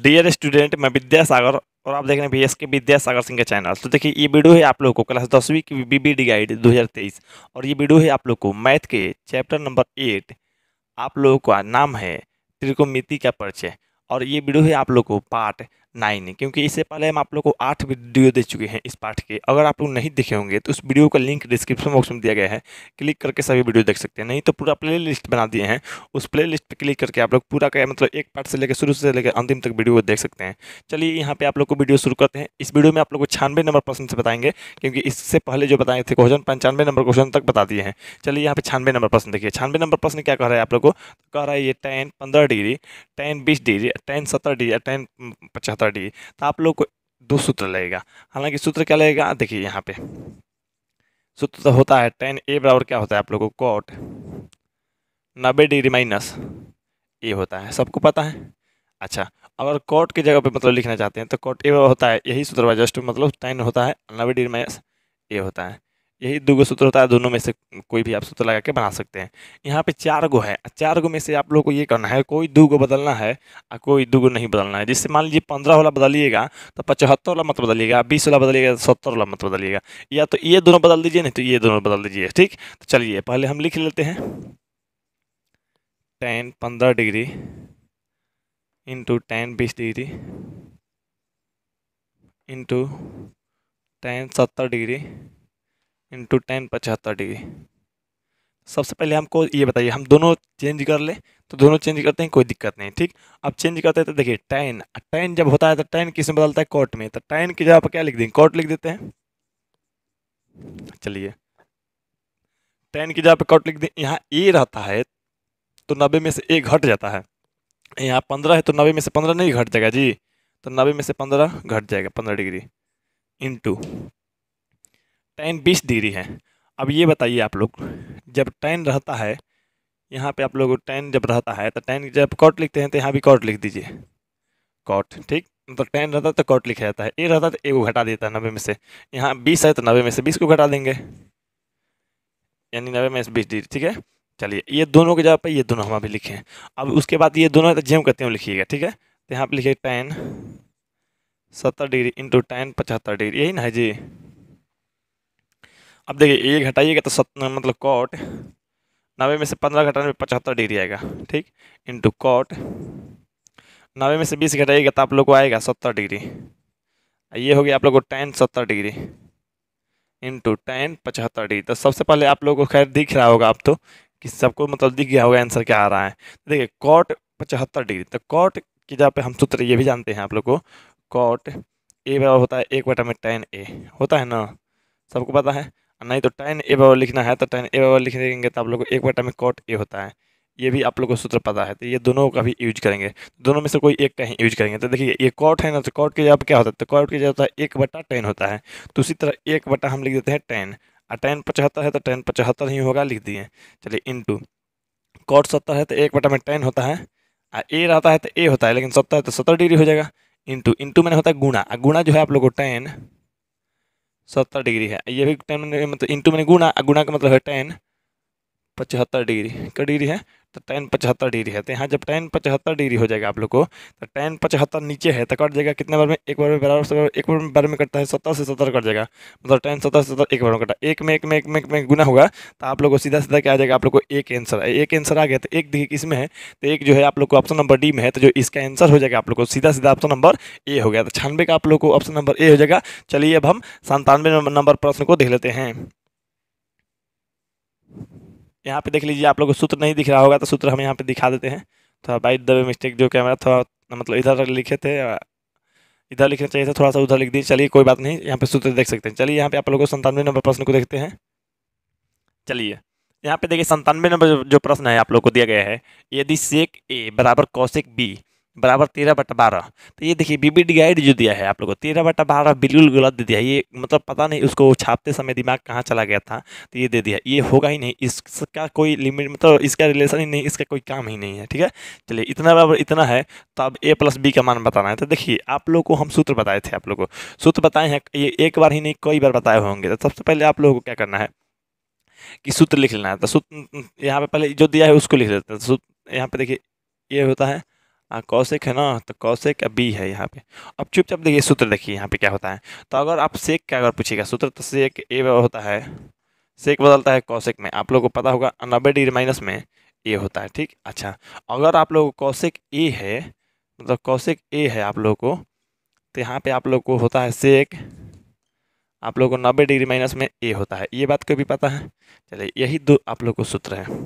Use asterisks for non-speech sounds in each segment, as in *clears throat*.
dear student मैं विद्यासागर और आप देख रहे हैं बी एस के विद्यासागर सिंह के चैनल तो देखिए ये वीडियो है आप लोग को क्लास दसवीं की बी बी डी गाइड दो हज़ार तेईस और ये वीडियो है आप लोग को मैथ के चैप्टर नंबर एट आप लोगों का नाम है त्रिकोमिति का परिचय और ये वीडियो है आप लोग को पार्ट नाइन क्योंकि इससे पहले हम आप लोग को आठ वीडियो दे चुके हैं इस पार्ट के अगर आप लोग नहीं देखे होंगे तो उस वीडियो का लिंक डिस्क्रिप्शन बॉक्स में दिया गया है क्लिक करके सभी वीडियो देख सकते हैं नहीं तो पूरा प्ले लिस्ट बना दिए हैं उस प्ले लिस्ट पर क्लिक करके आप लोग पूरा का मतलब एक पार्ट से लेकर शुरू से लेकर अंतिम तक वीडियो देख सकते हैं चलिए यहाँ पर आप लोग को वीडियो शुरू करते हैं इस वीडियो में आप लोग को छानवे नंबर प्रश्न से बताएंगे क्योंकि इससे पहले जो बताए थे क्वेश्चन पंचानवे नंबर क्वेश्चन तक बता दिए हैं चलिए यहाँ पे छानवे नंबर प्रश्न देखिए छानवे नंबर प्रश्न क्या कह रहा है आप लोग को कह रहा है ये टेन पंद्रह डिग्री टेन बीस डिग्री टेन सत्तर डिग्री टेन पचहत्तर होता डी तो आप लोग को दो सूत्र लगेगा हालांकि सूत्र क्या लगेगा देखिए यहाँ पे सूत्र तो होता है टेन ए बराबर क्या होता है आप लोगों को कॉट नब्बे डिग्री माइनस ए होता है सबको पता है अच्छा अगर कॉट की जगह पे मतलब लिखना चाहते हैं तो कॉट ए होता है यही सूत्र जस्ट मतलब टेन होता है नब्बे डिग्री माइनस ए होता है यही दो गो सूत्र होता है दोनों में से कोई भी आप सूत्र लगा के बना सकते हैं यहाँ पे चार गो है चार गो में से आप लोग को ये करना है कोई दो गो बदलना है और कोई दो गो नहीं बदलना है जिससे मान लीजिए पंद्रह वाला बदलिएगा तो पचहत्तर वाला मत बदलिएगा बीस वाला बदलिएगा तो सत्तर वाला मत बदलिएगा या तो ये दोनों बदल दीजिए नहीं तो ये दोनों बदल दीजिए ठीक तो चलिए पहले हम लिख लेते हैं टेन पंद्रह डिग्री इंटू टेन बीस डिग्री इंटू टेन सत्तर डिग्री इंटू टेन पचहत्तर डिग्री सबसे पहले हमको ये बताइए हम दोनों चेंज कर ले तो दोनों चेंज करते हैं कोई दिक्कत नहीं ठीक अब चेंज करते हैं तो देखिए टेन टेन जब होता है तो टेन किस में बदलता है कोर्ट में तो टेन की जगह पर क्या लिख देंगे कोर्ट लिख देते हैं चलिए टेन की जगह पर कोर्ट लिख दें यहाँ ए रहता है तो नब्बे में से ए घट जाता है यहाँ पंद्रह है तो नब्बे में से पंद्रह नहीं घट जाएगा जी तो नब्बे में से पंद्रह घट जाएगा पंद्रह डिग्री इंटू टेन बीस डिग्री है अब ये बताइए आप लोग जब टेन रहता है यहाँ पे आप लोग टेन जब रहता है तो टेन जब कॉट लिखते हैं तो यहाँ भी कॉट लिख दीजिए कॉट ठीक मतलब टेन रहता तो कॉट लिखा जाता है ए रहता तो ए को घटा देता है नब्बे में से यहाँ बीस है तो नब्बे में से बीस को घटा देंगे यानी नब्बे में से बीस डिग्री ठीक है चलिए ये दोनों के जगह पर ये दोनों हम अभी लिखे हैं अब उसके बाद ये दोनों तो जेम करते हुए लिखिएगा ठीक है तो यहाँ पर लिखिए टेन सत्तर डिग्री इंटू टेन पचहत्तर डिग्री यही ना है जी अब देखिए एक घटाइएगा तो सत मतलब कॉट नबे में से पंद्रह घटाने में पचहत्तर डिग्री आएगा ठीक इंटू कॉट नबे में से बीस घटाइएगा तो आप लोग को आएगा सत्तर डिग्री ये हो गया आप लोग को टेन सत्तर डिग्री इंटू टेन पचहत्तर डिग्री तो सबसे पहले आप लोगों को खैर दिख रहा होगा आप तो कि सबको मतलब दिख गया होगा आंसर क्या आ रहा है तो देखिए कॉट पचहत्तर डिग्री तो कॉट की जहाँ पे हम सूत्र ये भी जानते हैं आप लोग को कॉट ए बराबर होता है एक बटा में टेन ए होता है ना सबको पता है नहीं तो टेन ए बावर लिखना है तो टेन ए बावर लिख देंगे तो आप लोग को एक बटा में कॉट ए होता है ये भी आप लोग को सूत्र पता है तो ये दोनों का भी यूज करेंगे दोनों में से कोई एक का ही यूज करेंगे तो देखिए ये कॉट है ना तो कॉट के जवाब क्या होता है तो कॉट के जवाब होता है एक बटा टेन होता है तो उसी तरह एक बटा हम लिख देते हैं टेन और टेन पचहत्तर है तो टेन पचहत्तर ही होगा लिख दिए चलिए इंटू कॉट सत्तर है तो एक बटा में टेन होता है और ए रहता है तो ए होता है लेकिन सत्तर है तो सत्तर डिग्री हो जाएगा इंटू इंटू मैंने होता है गुणा और गुणा जो है आप लोग को टेन सत्तर डिग्री है ये भी टेन मतलब इंटू मैंने गुणा गुणा का मतलब है टेन पचहत्तर डिग्री का डिग्री है तो टेन पचहत्तर डिग्री है तो यहाँ जब टेन पचहत्तर डिग्री हो जाएगा आप लोग को तो टेन पचहत्तर नीचे है तो कट जाएगा कितने बार में एक बार में बराबर से एक बार में बार में कटता है सत्तर से सत्तर कट जाएगा मतलब टेन सत्तर से सत्तर एक बार में कटा एक में एक में एक में एक में गुना होगा तो आप लोग को सीधा सीधा क्या आ जाएगा आप लोग को एक आंसर एक आंसर आ गया तो एक देखिए किसमें है तो एक जो है आप लोग को ऑप्शन नंबर डी में है तो जो इसका आंसर हो जाएगा आप लोग को सीधा सीधा ऑप्शन नंबर ए हो गया तो छानवे का आप लोग को ऑप्शन नंबर ए हो जाएगा चलिए अब हम संतानवे नंबर प्रश्न को देख लेते हैं यहाँ पे देख लीजिए आप लोग को सूत्र नहीं दिख रहा होगा तो सूत्र हम यहाँ पे दिखा देते हैं थोड़ा बाई दबे मिस्टेक जो कैमरा थोड़ा मतलब इधर लिखे थे इधर लिखना चाहिए था थोड़ा सा उधर लिख दिए चलिए कोई बात नहीं यहाँ पे सूत्र देख सकते हैं चलिए यहाँ पे आप लोगों को संतानवे नंबर प्रश्न को देखते हैं चलिए यहाँ पे देखिए संतानवे नंबर जो प्रश्न है आप लोग को दिया गया है यदि सेक ए बराबर कौशिक बी बराबर तेरह बटा बारह तो ये देखिए बीबीडी गाइड जो दिया है आप लोगों को तेरह बटा बारह बिल्कुल गलत दे दिया ये मतलब पता नहीं उसको छापते समय दिमाग कहाँ चला गया था तो ये दे दिया ये होगा ही नहीं इसका कोई लिमिट मतलब इसका रिलेशन ही नहीं इसका कोई काम ही नहीं है ठीक है चलिए इतना बराबर इतना है तो अब ए प्लस बी का मान बताना है तो देखिए आप लोग को हम सूत्र बताए थे आप लोग को सूत्र बताए हैं ये एक बार ही नहीं कई बार बताए होंगे तो सबसे पहले आप लोगों को क्या करना है कि सूत्र लिख लेना है तो सूत्र यहाँ पर पहले जो दिया है उसको लिख लेते हैं तो सूत्र यहाँ पर देखिए ये होता है हाँ, कौशिक है ना तो कौशिक बी है यहाँ पे अब चुपचाप देखिए सूत्र देखिए यहाँ पे क्या होता है तो अगर आप सेक का अगर पूछिएगा सूत्र तो सेक ए होता है सेक बदलता है कौशिक में आप लोग को पता होगा नब्बे डिग्री माइनस में ए होता है ठीक अच्छा अगर आप लोग कौशिक ए है मतलब कौशिक ए है आप लोग को तो यहाँ पे आप लोग को होता है सेक आप लोग को नब्बे डिग्री माइनस में ए होता है ये बात को भी पता है चलिए यही दो आप लोग को सूत्र है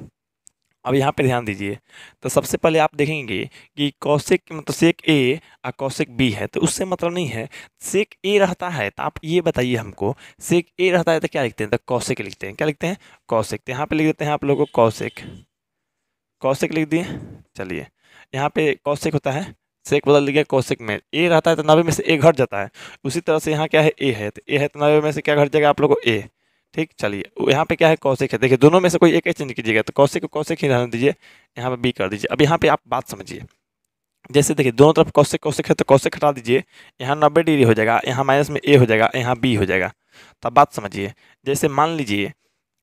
अब यहाँ पे ध्यान दीजिए तो सबसे पहले आप देखेंगे कि कौशिक मतलब सेक ए और कौशिक बी है तो उससे मतलब नहीं है सेक ए रहता है तो आप ये बताइए हमको सेक ए रहता है तो क्या लिखते हैं तो कौशिक लिखते हैं क्या लिखते हैं कौशिक तो यहाँ पर लिख देते हैं आप लोगों को कौशिक कौशिक लिख दिए चलिए यहाँ पे कौशिक होता है सेक बदल दिया कौशिक में ए रहता है तो नब्बे में से ए घट जाता है उसी तरह से यहाँ क्या है ए है तो ए है तो नब्बे में से क्या घट जाएगा आप लोग को ए ठीक चलिए यहाँ पे क्या है कौशिक है देखिए दोनों में से कोई एक चेंज कीजिएगा तो कौशिक को कौशिक ही रहने दीजिए यहाँ पे बी कर दीजिए अब यहाँ पे आप बात समझिए जैसे देखिए दोनों तरफ कौशिक कौशिक है तो कौशिक हटा दीजिए यहाँ नब्बे डिग्री हो जाएगा यहाँ माइनस में ए हो जाएगा यहाँ बी हो जाएगा तो बात समझिए जैसे मान लीजिए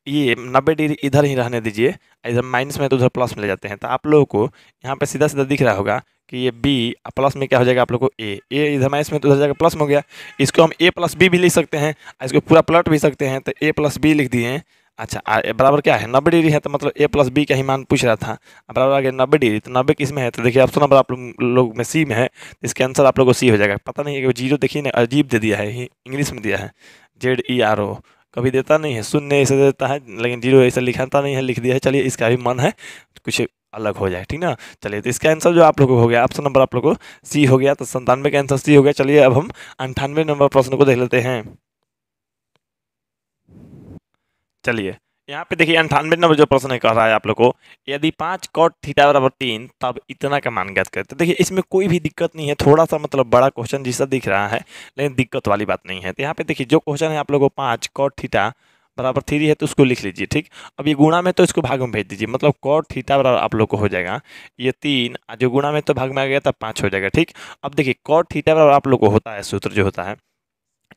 ये नब्बे डिग्री इधर ही रहने दीजिए इधर माइनस में तो उधर प्लस में ले जाते हैं तो आप लोगों को यहाँ पे सीधा सीधा दिख रहा होगा कि ये बी प्लस में क्या हो जाएगा आप लोग को ए ए इधर माइनस में तो उधर जाएगा प्लस में हो गया इसको हम ए प्लस बी भी लिख सकते हैं इसको पूरा प्लट भी सकते हैं तो ए प्लस बी लिख दिए अच्छा बराबर क्या है नब्बे डिग्री है तो मतलब ए प्लस बी का ही मान पूछ रहा था बराबर आ गया नब्बे डिग्री तो नब्बे किस में है तो देखिए ऑप्शन नंबर आप लोग में सी में है तो इसके आंसर आप लोग को सी हो जाएगा पता नहीं है कि वो जीरो देखिए ना अजीब दे दिया है इंग्लिश में दिया है जेड ई आर ओ कभी देता नहीं है शून्य ऐसे देता है लेकिन जीरो ऐसे लिखाता नहीं है लिख दिया है चलिए इसका भी मन है कुछ अलग हो जाए ठीक ना चलिए तो इसका आंसर जो आप लोगों को हो गया ऑप्शन नंबर आप लोगों को सी हो गया तो संतानवे का आंसर सी हो गया चलिए अब हम अंठानवे नंबर प्रश्न को देख लेते हैं चलिए यहाँ पे देखिए अंठानवे नंबर जो प्रश्न कह रहा है आप लोग को यदि पाँच कॉट थीटा बराबर तीन तब इतना का मान ज्ञात करते तो देखिए इसमें कोई भी दिक्कत नहीं है थोड़ा सा मतलब बड़ा क्वेश्चन जिसका दिख रहा है लेकिन दिक्कत वाली बात नहीं है तो यहाँ पे देखिए जो क्वेश्चन है आप लोग को पाँच कॉट थीटा बराबर थ्री है तो उसको लिख लीजिए ठीक अब ये गुणा में तो इसको भाग में भेज दीजिए मतलब कॉट थीटा बराबर आप लोग को हो जाएगा ये तीन जो गुणा में तो भाग में आ गया तब पाँच हो जाएगा ठीक अब देखिए कॉट थीटा बराबर आप लोग को होता है सूत्र जो होता है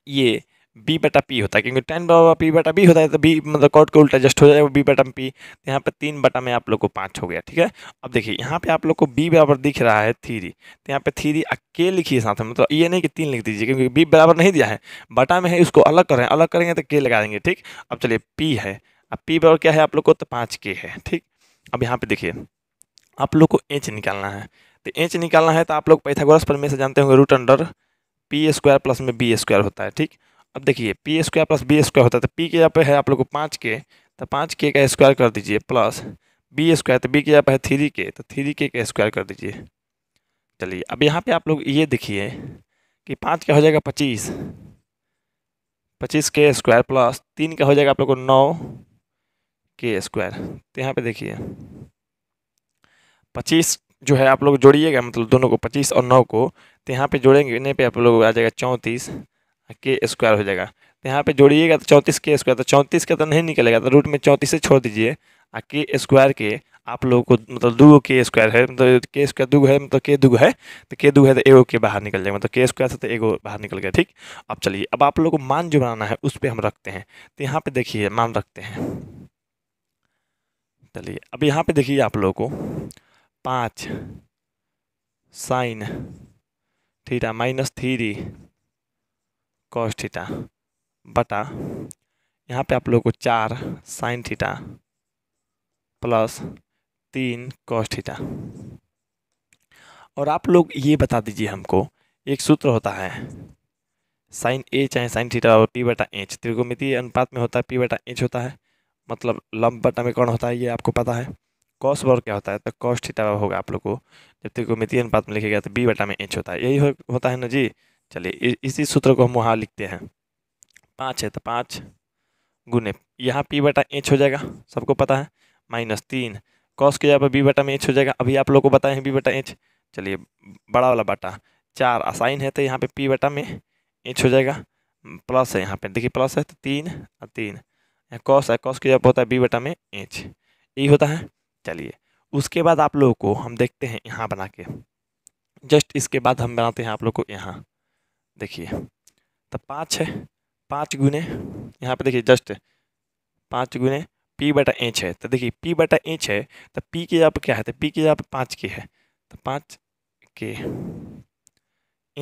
ये बी बटा पी होता है क्योंकि टेन बराबर पी बटा बी होता है तो बी मतलब कॉट के उल्टा जस्ट हो जाएगा बी बटा पी तो यहाँ पर तीन बटा में आप लोग को पाँच हो गया ठीक है अब देखिए यहाँ पे आप लोग को बी बराबर दिख रहा है थ्री तो यहाँ पे थ्री अके लिखिए साथ में मतलब ये नहीं कि तीन लिख दीजिए क्योंकि बी बराबर नहीं दिया है बटा में है इसको अलग करें अलग करेंगे तो के लगा देंगे ठीक अब चलिए पी है अब पी बराबर क्या है आप लोग को तो पाँच के है ठीक अब यहाँ पर देखिए आप लोग को एच निकालना है तो एच निकालना है तो आप लोग पैथागोरस पर में से जानते होंगे root under P square plus में बी स्क्वायर होता है ठीक अब देखिए P square plus B square होता है तो पी के यहाँ पे है आप लोग को पाँच के तो पाँच के का स्क्वायर कर दीजिए प्लस बी स्क्वायर तो बी के यहाँ पे है थ्री के तो थ्री के का स्क्वायर कर दीजिए चलिए अब यहाँ पे आप लोग ये देखिए कि पाँच का हो जाएगा पच्चीस पच्चीस के स्क्वायर प्लस तीन का हो जाएगा आप लोग को नौ के स्क्वायर तो यहाँ पर देखिए पच्चीस जो है आप लोग जोड़िएगा मतलब दोनों को पच्चीस और नौ को तो यहाँ पे जोड़ेंगे इन्हें पे आप लोग आ जाएगा चौंतीस के स्क्वायर हो जाएगा तो यहाँ पे जोड़िएगा तो चौंतीस के स्क्वायर तो चौंतीस का तो नहीं निकलेगा तो रूट में चौंतीस से छोड़ दीजिए आ के स्क्वायर के आप लोगों को मतलब दो के स्क्वायर है मतलब के स्क्वायर दो है मतलब के दो है तो के दो है तो एगो के बाहर निकल जाएगा मतलब के स्क्वायर से तो एगो बाहर निकल गया ठीक अब चलिए अब आप लोग को मान जो बनाना है उस पर हम रखते हैं तो यहाँ पर देखिए मान रखते हैं चलिए अब यहाँ पर देखिए आप लोगों को पाँच sine theta minus three cos theta बटा यहाँ पे आप लोग को चार साइन थीटा प्लस तीन कॉस थीटा और आप लोग ये बता दीजिए हमको एक सूत्र होता है साइन ए चाहे साइन थीटा और पी बटा एच त्रिकोमितीय अनुपात में होता है पी बटा एच होता है मतलब लंब बटा में कौन होता है ये आपको पता है कॉस वर्ग क्या होता है तो कॉस थीटा होगा आप लोग को जब त्रिकोमितीय अनुपात में लिखेगा तो बी बटा में एच होता है यही हो, होता है ना जी चलिए इसी सूत्र को हम वहाँ लिखते हैं पाँच है तो पाँच गुने यहाँ पी बटा एच हो जाएगा सबको पता है माइनस तीन कॉस के जगह पर बी बटा में एच हो जाएगा अभी आप लोगों को बताए हैं बी बटा एच चलिए बड़ा वाला बटा चार आसाइन है तो यहाँ पे पी बटा में एच हो जाएगा प्लस है यहाँ पे देखिए प्लस है तो तीन और तीन कॉस है कॉस की जगह होता है बी बटा में एच यही होता है चलिए उसके बाद आप लोगों को हम देखते हैं यहाँ बना के जस्ट इसके बाद हम बनाते हैं आप लोग को यहाँ देखिए तो पाँच है पाँच गुने यहाँ पे देखिए जस्ट पाँच गुने पी बटा एच है तो देखिए पी बटा एच है तो पी की जहाँ पर क्या है तो पी की जहाँ पर पाँच की है तो पाँच के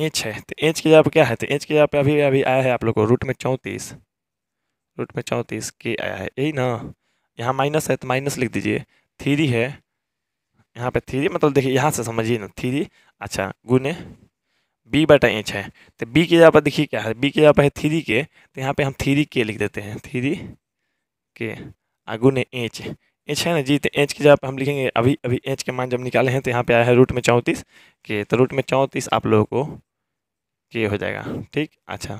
एच है तो एच की जहाँ पर क्या है तो एच की जहाँ पर अभी अभी आया है आप लोग को रूट में चौंतीस रूट में चौंतीस के आया है यही ना यहाँ माइनस है तो माइनस लिख दीजिए थ्री है यहाँ पे थ्री मतलब देखिए यहाँ से समझिए ना थ्री अच्छा गुने बी बटा एच है तो बी की जगह पर देखिए क्या है बी की जगह पर है थ्री के तो यहाँ पे हम थ्री के लिख देते हैं थ्री के आगू ने एच एच है ना जी तो एच की जगह पर हम लिखेंगे अभी अभी एच के मान जब निकाले हैं तो यहाँ पे आया है रूट में चौंतीस के तो रूट में चौंतीस आप लोगों को के हो जाएगा ठीक अच्छा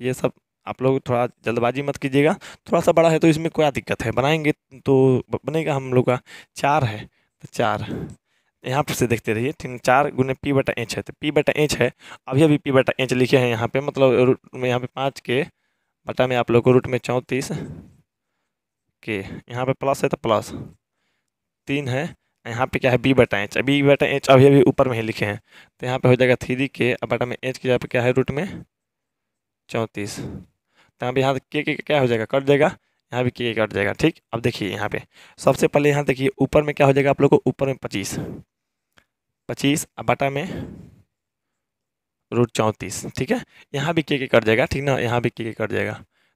ये सब आप लोग थोड़ा जल्दबाजी मत कीजिएगा थोड़ा सा बड़ा है तो इसमें क्या दिक्कत है बनाएंगे तो बनेगा हम लोग का चार है तो चार यहाँ पर से देखते रहिए तीन चार गुने पी बटा एच है तो पी बटा एच है अभी अभी पी बटा एच लिखे हैं यहाँ पे मतलब रूट में यहाँ पे पाँच के बटा में आप लोग को रूट में चौंतीस के यहाँ पे प्लस है तो प्लस तीन है यहाँ पे क्या है बी बटा एच बी बटा एच अभी अभी ऊपर में ही लिखे हैं तो यहाँ पे हो जाएगा थ्री के बटा में एच के यहाँ पे क्या है रूट में चौंतीस तो यहाँ पे यहाँ के के क्या हो जाएगा कट जाएगा यहाँ भी के कट जाएगा ठीक अब देखिए यहाँ पे सबसे पहले यहाँ देखिए ऊपर में क्या हो जाएगा आप लोग को ऊपर में पच्चीस पच्चीस बटा में रूट चौंतीस ठीक है यहाँ भी के के कट जाएगा ठीक ना यहाँ भी के के कट जाएगा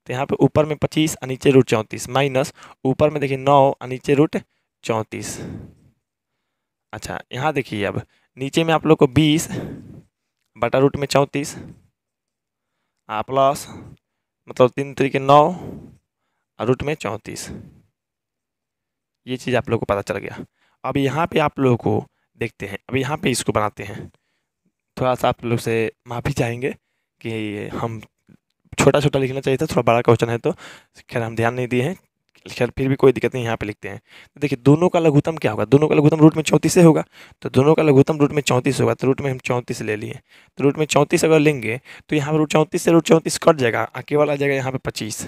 तो यहाँ पे ऊपर में पच्चीस और नीचे रूट चौंतीस माइनस ऊपर में देखिए नौ और नीचे रूट चौंतीस अच्छा यहाँ देखिए अब नीचे में आप लोग को बीस बटा रूट में चौंतीस आ प्लस मतलब तीन तरीके नौ और रूट में चौंतीस ये चीज़ आप लोग को पता चल गया अब यहाँ पे आप लोगों को देखते हैं अब यहाँ पे इसको बनाते हैं थोड़ा सा आप लोग से माफ़ी चाहेंगे कि हम छोटा छोटा लिखना चाहिए था थोड़ा बड़ा क्वेश्चन है तो खैर हम ध्यान नहीं दिए हैं खैर फिर भी कोई दिक्कत नहीं यहाँ पे लिखते हैं तो देखिए दोनों का लघुतम क्या होगा दोनों का लघुतम रूट में चौंतीस से होगा तो दोनों का लघुतम रूट में चौंतीस होगा तो रूट में हम चौंतीस ले लिए तो रूट में चौंतीस अगर लेंगे तो यहाँ पर रूट चौंतीस से रूट चौंतीस कट जाएगा वाला आ जाएगा यहाँ पर पच्चीस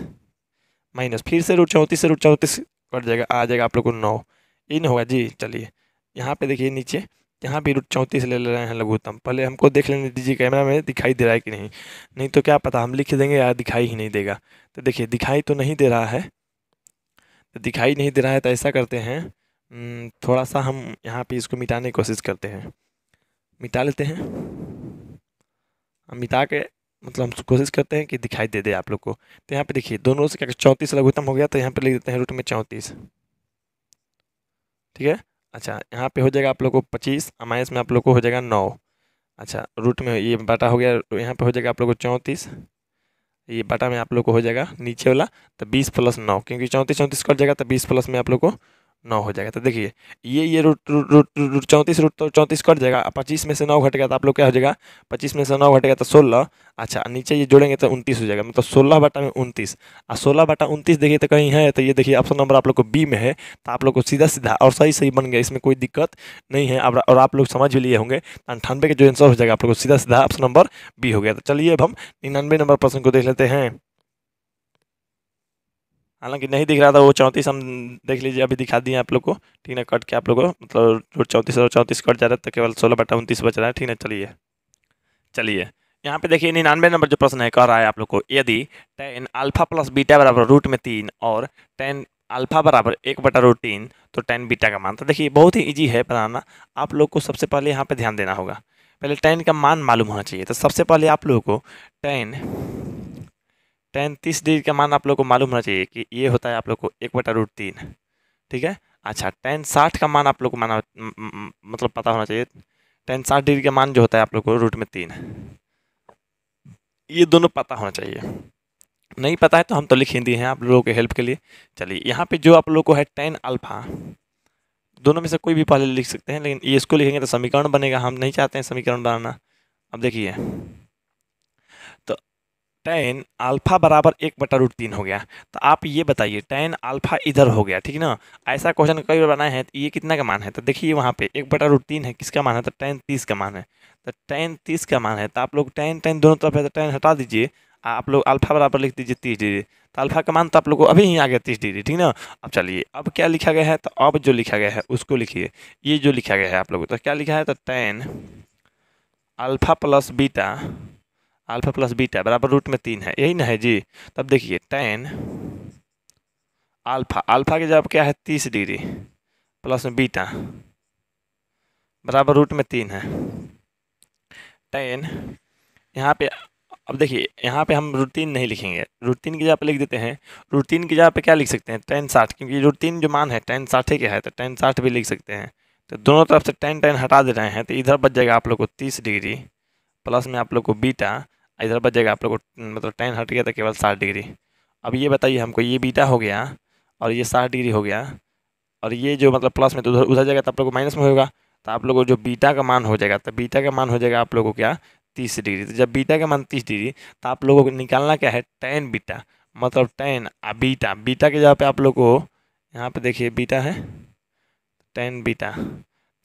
माइनस फिर से रूट चौंतीस से रूट चौंतीस कट जाएगा आ जाएगा आप लोग को नौ इन होगा जी चलिए यहाँ पे देखिए नीचे यहाँ भी रूट चौंतीस ले ले रहे हैं लघुत्तम पहले हमको देख लेने दीजिए कैमरा में दिखाई दे रहा है कि नहीं नहीं तो क्या पता हम लिख देंगे या दिखाई ही नहीं देगा तो देखिए दिखाई तो नहीं दे रहा है तो दिखाई नहीं दे रहा है तो ऐसा करते हैं थोड़ा सा हम यहाँ पे इसको मिटाने की कोशिश करते हैं मिटा लेते हैं हम मिटा के मतलब हम कोशिश करते हैं कि दिखाई दे दे आप लोग को तो यहाँ पे देखिए दोनों से क्या चौंतीस लघुत्तम हो गया तो यहाँ पे लिख देते हैं रूट में चौंतीस ठीक है अच्छा यहाँ पे हो जाएगा आप लोग को पच्चीस अमाइस में आप लोग को हो जाएगा नौ अच्छा रूट में ये बाटा हो गया यहाँ पे हो जाएगा आप लोग को चौंतीस ये बाटा में आप लोग को हो जाएगा नीचे वाला तो बीस प्लस नौ क्योंकि चौंतीस चौंतीस कट जाएगा तो बीस प्लस में आप लोग को नौ हो जाएगा तो देखिए ये ये रूट रूट रूट रूट चौंतीस रूट तो चौंतीस कट जाएगा पच्चीस में से नौ घटेगा तो आप लोग क्या हो जाएगा पच्चीस में से नौ घटेगा तो सोलह अच्छा नीचे ये जोड़ेंगे तो उनतीस हो जाएगा मतलब सोलह बटा में उनतीस और सोलह बटा उनतीस देखिए तो कहीं है तो ये देखिए ऑप्शन नंबर आप लोग को बी में है तो आप लोग को सीधा सीधा और सही सही बन गया इसमें कोई दिक्कत नहीं है और आप लोग समझ भी लिए होंगे तो अंठानवे का जो आंसर हो जाएगा आप लोग को सीधा सीधा ऑप्शन नंबर बी हो गया तो चलिए अब हम निन्यानवे नंबर प्रश्न को देख लेते हैं हालांकि नहीं दिख रहा था वो चौंतीस हम देख लीजिए अभी दिखा दिए आप लोग को ठीक ना कट के आप लोग को मतलब जो चौंतीस और चौंतीस कट जा रहा है तो केवल सोलह बटा उनतीस बच रहा है ठीक है चलिए चलिए यहाँ पे देखिए निन्यानवे नंबर जो प्रश्न है कह रहा है आप लोग को यदि टेन अल्फा प्लस बीटा बराबर रूट में तीन और टेन अल्फा बराबर एक बटा रूट तीन तो टेन बीटा का मान तो देखिए बहुत ही ईजी है बनाना आप लोग को सबसे पहले यहाँ पर ध्यान देना होगा पहले टेन का मान मालूम होना चाहिए तो सबसे पहले आप लोगों को टेन टेन तीस डिग्री का मान आप लोग को मालूम होना चाहिए कि ये होता है आप लोग को एक बटा रूट तीन ठीक है अच्छा टेन साठ का मान आप लोग को माना मतलब पता होना चाहिए टेन साठ डिग्री का मान जो होता है आप लोग को रूट में तीन ये दोनों पता होना चाहिए नहीं पता है तो हम तो लिख हिंदी हैं आप लोगों के हेल्प के लिए चलिए यहाँ पे जो आप लोगों को है टेन अल्फा दोनों में से कोई भी पहले लिख सकते हैं लेकिन ये इसको लिखेंगे तो समीकरण बनेगा हम नहीं चाहते हैं समीकरण बनाना अब देखिए टेन अल्फ़ा बराबर एक बटा रूट तीन हो गया तो आप ये बताइए टेन अल्फ़ा इधर हो गया ठीक ना ऐसा क्वेश्चन कई बार बनाए हैं तो ये कितना का मान है तो देखिए वहाँ पे एक बटा रूट तीन है किसका मान है तो टेन तीस का मान है तो टेन तीस का मान है तो आप लोग टेन टेन दोनों तरफ है तो टेन हटा दीजिए आप लोग अल्फ़ा बराबर लिख दीजिए तीस डिग्री तो अल्फ़ा का मान तो आप लोग को अभी ही आ गया तीस डिग्री ठीक ना अब चलिए अब क्या लिखा गया है तो अब जो लिखा गया है उसको लिखिए ये जो लिखा गया है आप लोग तो क्या लिखा है तो tan alpha plus beta alpha plus beta बराबर रूट में तीन है यही ना है जी तब तो देखिए टेन अल्फा अल्फा के जवाब क्या है तीस डिग्री प्लस में बीटा बराबर रूट में तीन है टेन यहाँ पे अब देखिए यहाँ पे हम रूटीन नहीं लिखेंगे रूटीन की जगह पे लिख देते हैं रूटीन की जगह पे क्या लिख सकते हैं टेन साठ क्योंकि रूटीन जो मान है टेन साठे के है तो टेन साठ भी लिख सकते हैं तो दोनों तरफ से टेन टेन हटा दे रहे हैं तो इधर बच जाएगा आप लोग को तीस डिग्री प्लस में आप लोग को बीटा इधर बच जाएगा आप लोग को मतलब टेन हट गया था केवल साठ डिग्री अब ये बताइए हमको ये बीटा हो गया और ये साठ डिग्री हो गया और ये जो मतलब प्लस में तो उधर उधर जाएगा तो आप लोग को माइनस में होगा तो आप लोगों को जो बीटा का मान हो जाएगा तो बीटा का मान हो जाएगा आप लोग को क्या तीस डिग्री तो जब बीटा का मान तीस डिग्री तो आप लोगों को निकालना क्या है टेन बीटा मतलब टेन आ बीटा बीटा के जगह पे आप लोग को यहाँ पे देखिए बीटा है टेन बीटा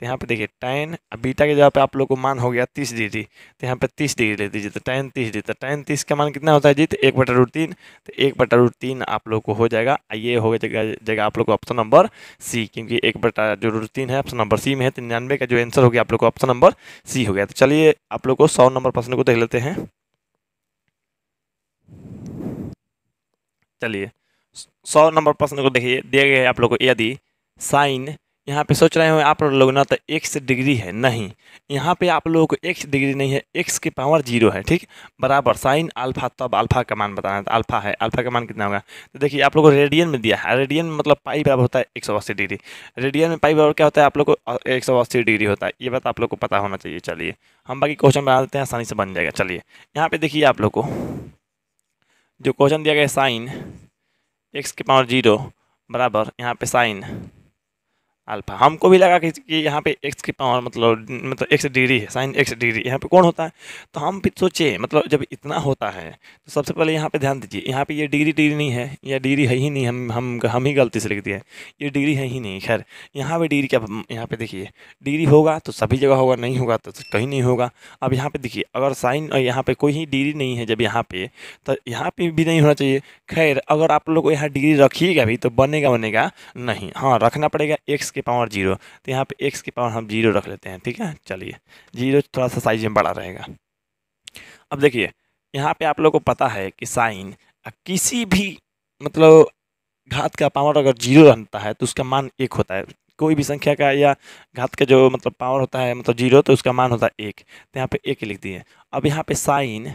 तो यहाँ पे देखिए टेन बीटा के जगह पे आप लोग को मान हो गया तीस डिग्री तो यहाँ पे तीस डिग्री ले दीजिए तो टेन तीस डिग्री तो टेन तीस का मान कितना होता है जी तो एक बटा रूट तीन तो एक बटा रूट तीन आप लोग को हो जाएगा ये हो जाएगा जगह आप लोग को ऑप्शन नंबर सी क्योंकि एक बटा जो रूट तीन है ऑप्शन नंबर सी में है तो निन्यानवे का जो आंसर हो गया आप लोग को ऑप्शन नंबर सी हो गया तो चलिए आप लोग को सौ नंबर प्रश्न को देख लेते हैं चलिए सौ नंबर प्रश्न को देखिए दिया गया है आप लोग को यदि साइन यहाँ पे सोच रहे हो आप लोग ना तो एक्स डिग्री है नहीं यहाँ पे आप लोगों को एक्स डिग्री नहीं है एक्स की पावर जीरो है ठीक बराबर साइन अल्फा तब अल्फा का मान बताना तो है तो अल्फा है अल्फा का मान कितना होगा तो देखिए आप लोगों को रेडियन में दिया है रेडियन में मतलब पाई बराबर होता है एक सौ अस्सी डिग्री रेडियन में पाई बराबर क्या होता है आप लोग को एक सौ अस्सी डिग्री होता है ये बात आप लोग को पता होना चाहिए चलिए हम बाकी क्वेश्चन बना देते हैं आसानी से बन जाएगा चलिए यहाँ पर देखिए आप लोग को जो क्वेश्चन दिया गया है साइन एक्स की पावर जीरो बराबर यहाँ पे साइन अल्फा हमको भी लगा कि, यहाँ पे एक्स की पावर मतलब मतलब एक्स डिग्री है साइन एक्स डिग्री यहाँ पे कौन होता है तो हम फिर सोचे मतलब जब इतना होता है तो सबसे पहले यहाँ पे ध्यान दीजिए यहाँ पे ये डिग्री डिग्री नहीं है या डिग्री है ही नहीं हम हम हम ही गलती से लिख दिए ये डिग्री है ही नहीं खैर यहाँ पर डिग्री क्या यहाँ पर देखिए डिग्री होगा तो सभी जगह होगा नहीं होगा तो कहीं नहीं होगा अब यहाँ पर देखिए अगर साइन और यहाँ पर कोई ही डिग्री नहीं है जब यहाँ पर तो यहाँ पर भी नहीं होना चाहिए खैर अगर आप लोग यहाँ डिग्री रखिएगा भी तो बनेगा बनेगा नहीं हाँ रखना पड़ेगा एक्स के की पावर जीरो तो यहाँ पे एक्स की पावर हम जीरो रख लेते हैं ठीक है चलिए जीरो थोड़ा सा साइज में बड़ा रहेगा अब देखिए यहाँ पे आप लोग को पता है कि साइन किसी भी मतलब घात का पावर अगर जीरो रहता है तो उसका मान एक होता है कोई भी संख्या का या घात का जो मतलब पावर होता है मतलब जीरो तो उसका मान होता है एक तो यहाँ पे एक लिख दिए अब यहाँ पे साइन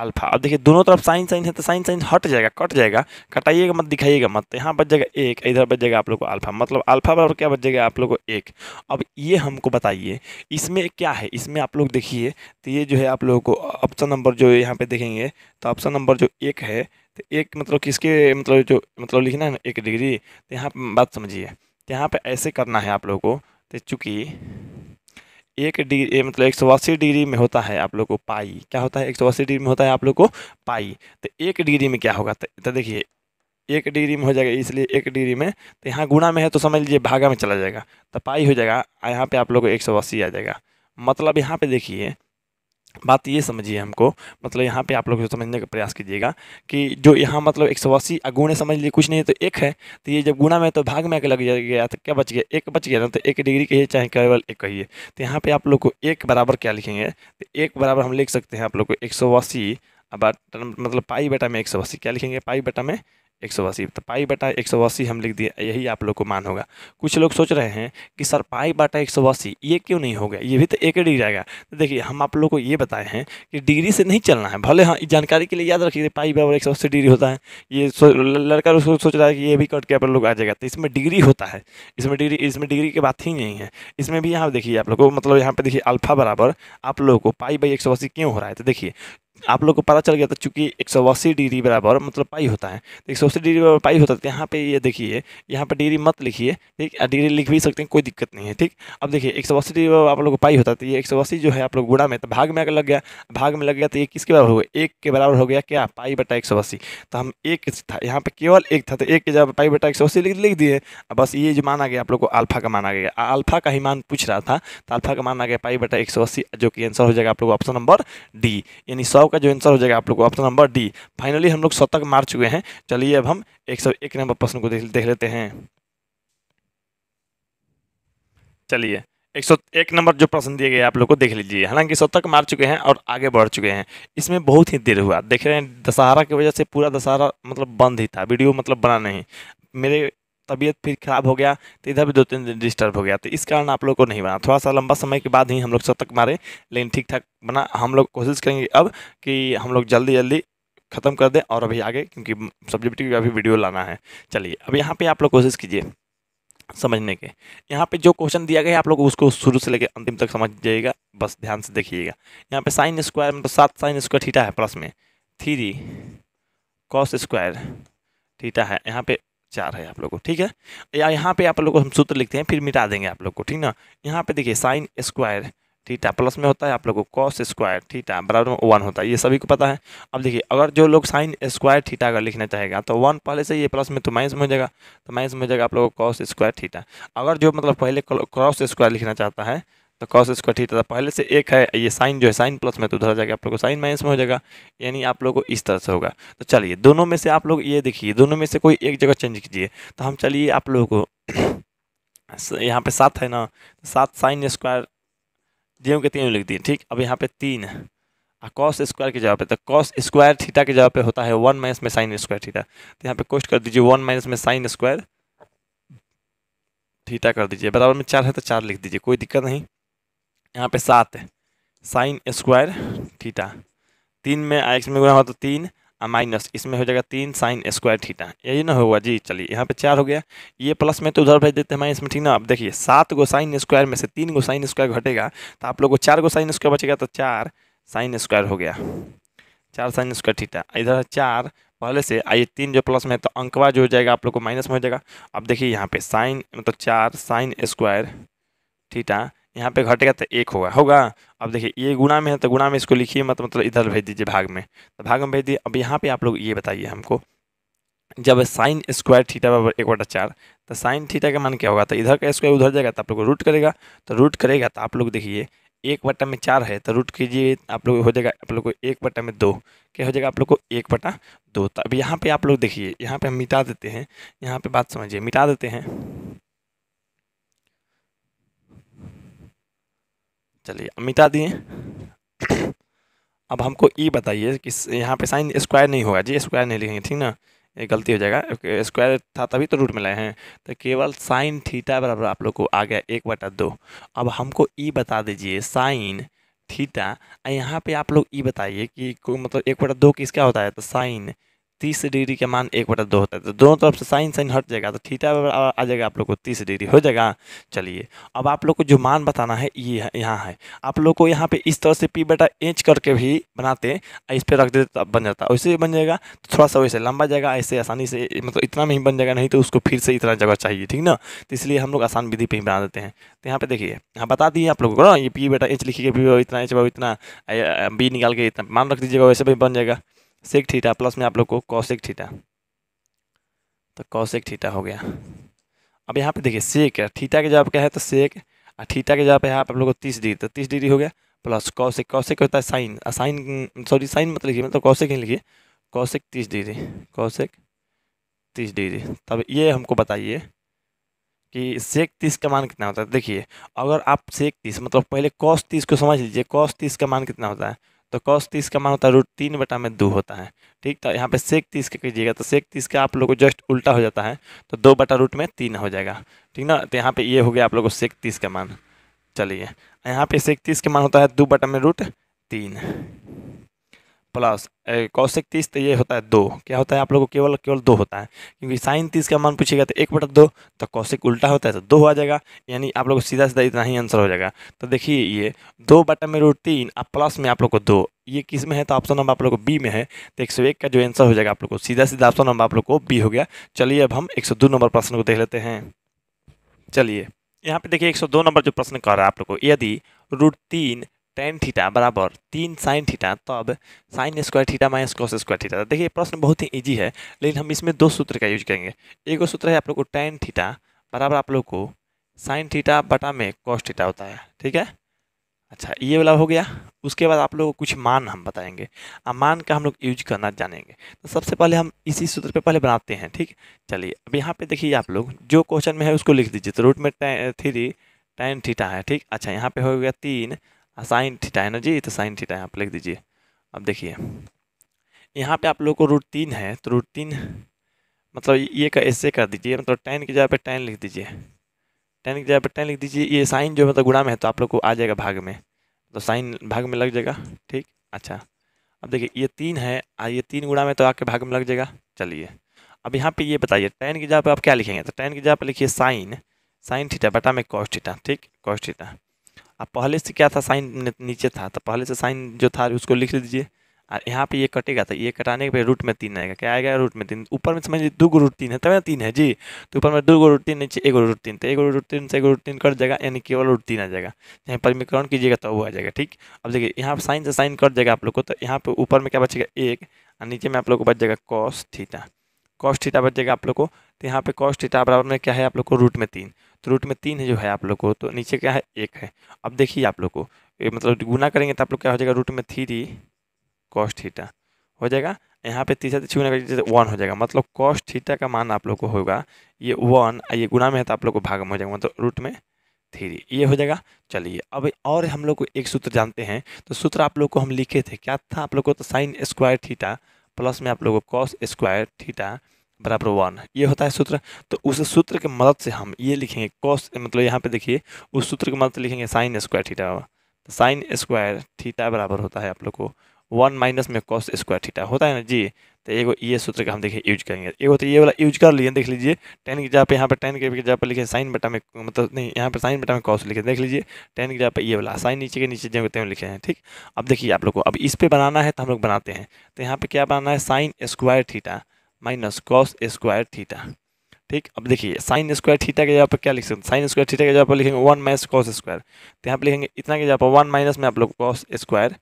अल्फा अब देखिए दोनों तरफ साइन साइन है तो साइन साइन हट जाएगा कट जाएगा कटाइएगा मत दिखाइएगा मत तो यहाँ बच जाएगा एक इधर बच जाएगा आप लोग को अल्फा मतलब अल्फा बराबर क्या बच जाएगा आप लोग को एक अब ये हमको बताइए इसमें क्या है इसमें आप लोग देखिए तो ये जो है आप लोगों को ऑप्शन नंबर जो यहाँ पर देखेंगे तो ऑप्शन नंबर जो एक है तो एक मतलब किसके मतलब जो मतलब लिखना है ना एक डिग्री तो यहाँ बात समझिए तो यहाँ पर ऐसे करना है आप लोगों को तो चूँकि एक डिग्री मतलब एक सौ अस्सी डिग्री में होता है आप लोग को पाई क्या होता है एक सौ अस्सी डिग्री में होता है आप लोग को पाई तो एक डिग्री में क्या होगा तो देखिए एक डिग्री में हो जाएगा इसलिए एक डिग्री में तो यहाँ गुणा में है तो समझ लीजिए भागा में चला जाएगा तो पाई हो जाएगा यहाँ पे आप लोग को एक सौ अस्सी आ जाएगा मतलब यहाँ पे देखिए बात ये समझिए हमको मतलब यहाँ पे आप लोग समझने का प्रयास कीजिएगा कि जो यहाँ मतलब एक सौ अस्सी गुणे समझ लिए कुछ नहीं है तो एक है तो ये जब गुणा में तो भाग में लग गया तो क्या बच गया एक बच गया ना तो एक डिग्री कहिए चाहे केवल एक कहिए तो यहाँ पे आप लोग को एक बराबर क्या लिखेंगे तो एक बराबर हम लिख सकते हैं आप लोग को एक सौ अस्सी मतलब पाई बेटा में एक सौ अस्सी क्या लिखेंगे पाई बेटा में एक सौ अस्सी तो पाई बटा एक सौ अस्सी हम लिख दिए यही आप लोग को मान होगा कुछ लोग सोच रहे हैं कि सर पाई बटा एक सौ अस्सी ये क्यों नहीं होगा ये भी तो एक डिग्री आएगा तो देखिए हम आप लोग को ये बताए हैं कि डिग्री से नहीं चलना है भले हाँ जानकारी के लिए याद रखिए पाई बराबर एक सौ अस्सी डिग्री होता है ये लड़का उसको सोच रहा है कि ये भी कट के आप लोग आ जाएगा तो इसमें डिग्री होता है इसमें डिग्री इसमें डिग्री की बात ही नहीं है इसमें भी यहाँ देखिए आप लोग को मतलब यहाँ पर देखिए अल्फा बराबर आप लोगों को पाई बाई एक सौ अस्सी क्यों हो रहा है तो देखिए आप लोग को पता चल गया था चूँकि एक सौ अस्सी डिग्री बराबर मतलब पाई होता है तो एक सौ अस्सी डिग्री बराबर पाई होता है तो यहाँ पे ये देखिए यहाँ पे डिग्री मत लिखिए ठीक डिग्री लिख भी सकते हैं कोई दिक्कत नहीं है ठीक अब देखिए एक सौ अस्सी डिग्री आप लोग को पाई होता है तो ये एक सौ अस्सी जो है आप लोग गुड़ा में तो भाग में अगर लग गया भाग में लग गया तो ये किसके बराबर हो गया एक के बराबर हो गया क्या पाई बटा एक सौ अस्सी तो हम एक था यहाँ पर केवल एक था तो एक के जब पाई बटा एक सौ अस्सी लिख दिए बस ये जो माना गया आप लोग को अल्फा का माना गया अल्फा का ही मान पूछ रहा था तो अल्फा का माना गया पाई बटा एक सौ अस्सी जो कि आंसर हो जाएगा आप लोग ऑप्शन नंबर डी यानी सौ का जो आंसर हो जाएगा आप लोग को ऑप्शन नंबर डी फाइनली हम लोग शतक मार चुके हैं चलिए अब हम एक सौ एक नंबर प्रश्न को देख, देख लेते हैं चलिए एक सौ एक नंबर जो प्रश्न दिए गए आप लोग को देख लीजिए हालांकि शतक तक मार चुके हैं और आगे बढ़ चुके हैं इसमें बहुत ही देर हुआ देख रहे हैं दशहरा की वजह से पूरा दशहरा मतलब बंद ही था वीडियो मतलब बना नहीं मेरे तबीयत फिर खराब हो गया तो इधर भी दो तीन दिन डिस्टर्ब हो गया तो इस कारण आप लोग को नहीं बना थोड़ा सा लंबा समय के बाद ही हम लोग शतक मारे लेकिन ठीक ठाक बना हम लोग कोशिश करेंगे अब कि हम लोग जल्दी जल्दी ख़त्म कर दें और अभी आगे क्योंकि सब्जेक्ट का भी वीडियो लाना है चलिए अब यहाँ पे आप लोग कोशिश कीजिए समझने के यहाँ पे जो क्वेश्चन दिया गया है आप लोग उसको शुरू से लेकर अंतिम तक समझ जाइएगा बस ध्यान से देखिएगा यहाँ पे साइन स्क्वायर मतलब सात साइन स्क्वायर थीटा है प्लस में थ्री कॉस स्क्वायर थीटा है यहाँ पे चार है आप लोग को ठीक है या यहाँ पे आप लोग को हम सूत्र लिखते हैं फिर मिटा देंगे आप लोग को ठीक ना यहाँ पे देखिए साइन स्क्वायर ठीटा प्लस में होता है आप लोग को कॉस स्क्वायर ठीटा बराबर में वन होता है ये सभी को पता है अब देखिए अगर जो लोग साइन स्क्वायर ठीटा अगर लिखना चाहेगा तो वन पहले से ये प्लस में तो माइनस में हो जाएगा तो माइनस में हो जाएगा आप लोग को कॉस स्क्वायर ठीटा अगर जो मतलब पहले क्रॉस स्क्वायर लिखना चाहता है तो कॉस स्क्वायर थीटा था पहले से एक है ये साइन जो है साइन प्लस में तो उधर जाएगा आप लोग को साइन माइनस में हो जाएगा यानी आप लोग को इस तरह से होगा तो चलिए दोनों में से आप लोग ये देखिए दोनों में से कोई एक जगह चेंज कीजिए तो हम चलिए आप लोगों को *clears throat* यहाँ पे सात है ना तो सात साइन स्क्वायर जे के तीन लिख दिए ठीक अब यहाँ पे तीन कॉस स्क्वायर के जगह पे तो कॉस स्क्वायर थीटा के जगह पे होता है वन माइनस में साइन स्क्वायर थीटा तो यहाँ पे कोस्ट कर दीजिए वन माइनस में साइन स्क्वायर थीटा कर दीजिए बराबर में चार है तो चार लिख दीजिए कोई दिक्कत नहीं यहाँ पे सात साइन स्क्वायर थीटा तीन में एक्स में गुना हुआ तो तीन और माइनस इसमें हो जाएगा तीन साइन स्क्वायर थीटा यही ना होगा जी चलिए यहाँ पे चार हो गया ये प्लस में तो उधर भेज देते हैं माइनस में ठीक ना अब देखिए सात गो साइन स्क्वायर में से तीन गो साइन स्क्वायर घटेगा तो आप लोग को चार गो साइन स्क्वायर बचेगा तो चार साइन स्क्वायर हो गया चार साइन स्क्वायर थीटा इधर चार पहले से आइए तीन जो प्लस में है तो अंकवा जो हो जाएगा आप लोग को माइनस में हो जाएगा अब देखिए यहाँ पे साइन मतलब चार साइन स्क्वायर थीटा यहाँ पे घटेगा तो एक होगा होगा अब देखिए ये गुणा में है तो गुणा में इसको लिखिए मत मतलब, मतलब इधर भेज दीजिए भाग में तो भाग में भेज दिए अब यहाँ पे आप लोग ये बताइए हमको जब साइन स्क्वायर थीटा बराबर एक बटा चार तो साइन थीटा का मान क्या होगा तो इधर का स्क्वायर उधर जाएगा तो आप लोग रूट करेगा तो रूट करेगा तो आप लोग देखिए एक बटा में चार है तो रूट कीजिए आप लोग हो जाएगा आप लोग को एक बटा में दो क्या हो जाएगा आप लोग को एक बटा दो तो अब यहाँ पर आप लोग देखिए यहाँ पर हम मिटा देते हैं यहाँ पर बात समझिए मिटा देते हैं चलिए मिटा दिए अब हमको ई बताइए कि यहाँ पे साइन स्क्वायर नहीं होगा जी स्क्वायर नहीं लिखेंगे ठीक ना ये गलती हो जाएगा स्क्वायर था तभी तो रूट में लाए हैं तो केवल साइन थीटा बराबर आप लोग को आ गया एक बटा दो अब हमको ई बता दीजिए साइन थीटा यहाँ पे आप लोग ई बताइए कि मतलब एक बटा दो किसका होता है तो साइन तीस डिग्री का मान एक बटा दो होता है तो दोनों तरफ से साइन साइन हट जाएगा तो थीटा आ जाएगा आप लोग को तीस डिग्री हो जाएगा चलिए अब आप लोग को जो मान बताना है ये यहाँ है आप लोग को यहाँ पे इस तरह से पी बटा एच करके भी बनाते इस पर रख देते तब तो बन जाता है वैसे बन जाएगा तो थोड़ा सा वैसे लंबा जाएगा ऐसे आसानी से मतलब इतना में ही बन जाएगा नहीं तो उसको फिर से इतना जगह चाहिए ठीक ना तो इसलिए हम लोग आसान विधि पर ही बना देते हैं तो यहाँ पर देखिए यहाँ बता दिए आप लोगों को ना ये पी बेटा एच लिखिए इतना एच इतना बी निकाल के इतना मान रख दीजिएगा वैसे भी बन जाएगा सेक थीटा प्लस में आप लोग को कौशिक थीटा तो कौशिक थीटा हो गया अब यहाँ पे देखिए सेक थीटा के जवाब क्या है तो सेक और थीटा के जवाब पे यहाँ पे आप लोग को तीस डिग्री तो तीस डिग्री हो गया प्लस कौशिक कौशिक होता है साइन साइन सॉरी साइन मत लिखिए मतलब कौशिक ही लिखिए कौशिक तीस डिग्री कौशिक तीस डिग्री तब ये हमको बताइए कि सेक तीस का मान कितना होता है देखिए अगर आप सेक तीस मतलब पहले कौश तीस को समझ लीजिए कौश तीस का मान कितना होता है तो कॉस तीस का मान होता है रूट तीन बटा में दो होता है ठीक तो यहाँ पे सेक तीस का कीजिएगा तो सेक तीस का आप लोगों को जस्ट उल्टा हो जाता है तो दो बटा रूट में तीन हो जाएगा ठीक ना तो यहाँ पे ये यह हो गया आप लोग को सेक तीस का मान चलिए यहाँ पे सेक तीस का मान होता है दो बटा में रूट तीन प्लस कौशिक तीस तो ये होता है दो क्या होता है आप लोगों को केवल केवल दो होता है क्योंकि साइन तीस का मान पूछेगा तो एक बटा दो तो कौशिक उल्टा होता है तो दो आ जाएगा यानी आप लोग सीधा सीधा इतना ही आंसर हो जाएगा तो देखिए ये दो बटा में रूट तीन और प्लस में आप लोग को दो ये किस में है तो ऑप्शन नंबर आप लोग को बी में है तो एक सौ एक का जो आंसर हो जाएगा आप लोग को सीधा सीधा ऑप्शन नंबर आप लोग को बी हो गया चलिए अब हम एक सौ दो नंबर प्रश्न को देख लेते हैं चलिए यहाँ पे देखिए एक सौ दो नंबर जो प्रश्न कर रहा है आप लोग को यदि रूट तीन टेन थीटा बराबर तीन साइन थीटा तब sine square theta minus cos square theta देखिए प्रश्न बहुत ही ईजी है लेकिन हम इसमें दो सूत्र का यूज करेंगे एक सूत्र है आप लोग को टेन थीटा बराबर आप लोग को साइन थीटा बटा में कॉस थीटा होता है ठीक है अच्छा ये वाला हो गया उसके बाद आप लोग को कुछ मान हम बताएंगे अब मान का हम लोग यूज करना जानेंगे तो सबसे पहले हम इसी सूत्र पे पहले बनाते हैं ठीक चलिए अब यहाँ पे देखिए आप लोग जो क्वेश्चन में है उसको लिख दीजिए तो रूट में टेन थ्री टेन थीटा है ठीक अच्छा यहाँ पे हो गया तीन साइन थीटा है ना जी तो साइन थीटा यहाँ पर लिख दीजिए अब देखिए यहाँ पे आप लोग को रूट तीन है तो रूट तीन मतलब ये का ऐसे कर दीजिए मतलब टेन की जगह पे टेन लिख दीजिए टेन की जगह पे टेन लिख दीजिए ये साइन जो मतलब गुणा में है तो आप लोग को आ जाएगा भाग में तो साइन भाग में लग जाएगा ठीक अच्छा अब देखिए ये तीन है आ ये तीन गुणा में तो आके भाग में लग जाएगा चलिए अब यहाँ पे ये बताइए टेन की जगह पे आप क्या लिखेंगे तो टेन की जगह पे लिखिए साइन साइन थीटा बटा में कॉस्ट थीटा ठीक कॉस्ट थीटा अब पहले से क्या था साइन नीचे था तो पहले से साइन जो था उसको लिख लीजिए और यहाँ पे ये कटेगा तो ये कटाने के रूट में तीन आएगा क्या आएगा रूट में तीन ऊपर में समझिए दो गो रूट तीन है तब ना तीन है जी तो ऊपर में दो गो रूट तीन नीचे एक रूट तीन तो एक रूट तीन से एक रूट तीन कट जाएगा यानी केवल रूट तीन आ जाएगा यहाँ परमिकरण कीजिएगा तो वो आ जाएगा ठीक अब देखिए यहाँ पर साइन से साइन कट जाएगा आप लोग को तो यहाँ पर ऊपर में क्या बचेगा एक और नीचे में आप लोग को बच जाएगा कॉस थीटा कॉस थीटा बचेगा आप लोग को तो यहाँ पे कॉस थीटा बराबर में क्या है आप लोग को रूट में तीन तो रूट में तीन है जो है आप लोग को तो नीचे क्या है एक है अब देखिए आप लोग को ये मतलब गुना करेंगे तो आप लोग क्या हो जाएगा रूट में थ्री कॉस्ट थीटा हो जाएगा यहाँ पे तीसरा तीस गुना करिए जैसे वन हो जाएगा मतलब कॉस्ट थीटा का मान आप लोग को होगा ये वन ये गुना में है तो आप लोग को भाग में हो जाएगा मतलब रूट में थ्री ये हो जाएगा चलिए अब और हम लोग को एक सूत्र जानते हैं तो सूत्र आप लोग को हम लिखे थे क्या था आप लोग को तो साइन स्क्वायर थीटा प्लस में आप लोग को कॉस स्क्वायर थीटा बराबर वन ये होता है सूत्र तो उस सूत्र के मदद से हम ये लिखेंगे कॉस मतलब यहाँ पे देखिए उस सूत्र की मदद से लिखेंगे साइन स्क्वायर थीटा तो साइन स्क्वायर थीटा बराबर होता है आप लोग को वन माइनस में कॉस स्क्वायर थीटा होता है ना जी तो एगो ये सूत्र का हम देखिए यूज करेंगे एक तो ये वाला यूज कर लिए देख लीजिए टेन की जहाँ पे यहाँ पर टेन के जहाँ पर लिखे साइन बटा में मतलब नहीं यहाँ पर साइन बटा में कॉस लिखे देख लीजिए टेन की जहाँ पर ये वाला साइन नीचे के नीचे जो तेम लिखे हैं ठीक अब देखिए आप लोग को अब इस पर बनाना है तो हम लोग बनाते हैं तो यहाँ पर क्या बनाना है sine square theta minus cos square theta ठीक अब देखिए साइन स्क्वायर थीटा के जगह पर क्या लिख सकते हैं साइन स्क्वायर थीटा के जगह पर लिखेंगे वन माइनस कॉस स्क्वायर तो यहाँ पर लिखेंगे इतना के जगह पर वन माइनस में आप लोग कॉस स्क्वायर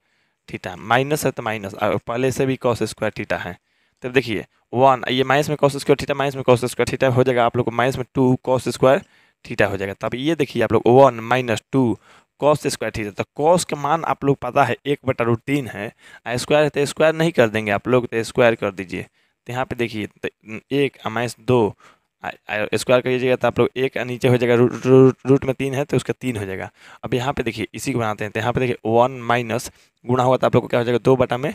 थीटा माइनस है तो माइनस पहले से भी कॉस स्क्वायर थीटा है तो देखिए वन ये माइनस में कॉस स्क्वायर थीटा माइनस में कॉस स्क्वायर थीटा हो जाएगा आप लोग को माइनस में टू कॉस स्क्वायर थीटा हो जाएगा तब ये देखिए आप लोग one minus two cos square theta तो कॉस का मान आप लोग पता है एक बटा रूट तीन है स्क्वायर है तो स्क्वायर नहीं कर देंगे आप लोग तो स्क्वायर कर दीजिए तो यहाँ पे देखिए तो एक माइनस दो स्क्वायर कर लीजिएगा तो आप लोग एक नीचे हो जाएगा रूट रू, रूट में तीन है तो उसका तीन हो जाएगा अब यहाँ पे देखिए इसी को बनाते हैं तो यहाँ पे देखिए वन माइनस गुणा होगा तो आप लोग को क्या हो जाएगा दो बटा में